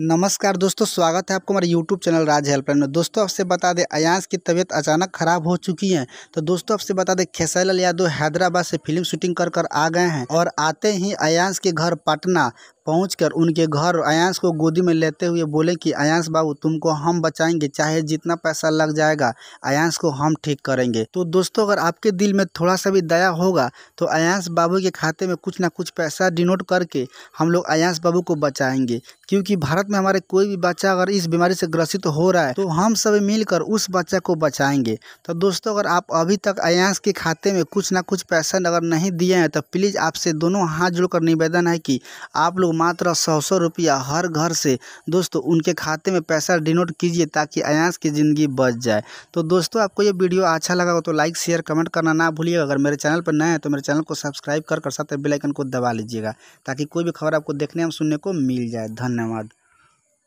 नमस्कार दोस्तों स्वागत है आपको हमारे यूट्यूब चैनल राज हेल्पलाइन में दोस्तों आपसे बता दें अयांश की तबीयत अचानक खराब हो चुकी है तो दोस्तों आपसे बता दें खेसारी लाल यादव हैदराबाद से फिल्म शूटिंग कर कर आ गए हैं और आते ही अयांश के घर पटना पहुंचकर उनके घर अयांश को गोदी में लेते हुए बोले कि अयांश बाबू तुमको हम बचाएंगे चाहे जितना पैसा लग जाएगा अयांश को हम ठीक करेंगे तो दोस्तों अगर आपके दिल में थोड़ा सा भी दया होगा तो अयांश बाबू के खाते में कुछ ना कुछ पैसा डिनोट करके हम लोग अयांश बाबू को बचाएंगे क्योंकि भारत में हमारे कोई भी बच्चा अगर इस बीमारी से ग्रसित हो रहा है तो हम सभी मिलकर उस बच्चा को बचाएंगे तो दोस्तों अगर आप अभी तक अयांश के खाते में कुछ ना कुछ पैसा अगर नहीं दिए हैं तो प्लीज़ आपसे दोनों हाथ जोड़कर निवेदन है कि आप लोग मात्र सौ सौ रुपया हर घर से दोस्तों उनके खाते में पैसा डिनोट कीजिए ताकि अयांश की ज़िंदगी बच जाए तो दोस्तों आपको ये वीडियो अच्छा लगा हो तो लाइक शेयर कमेंट करना ना भूलिएगा अगर मेरे चैनल पर नए हैं तो मेरे चैनल को सब्सक्राइब कर कर साथ बेलाइकन को दबा लीजिएगा ताकि कोई भी खबर आपको देखने और सुनने को मिल जाए धन्यवाद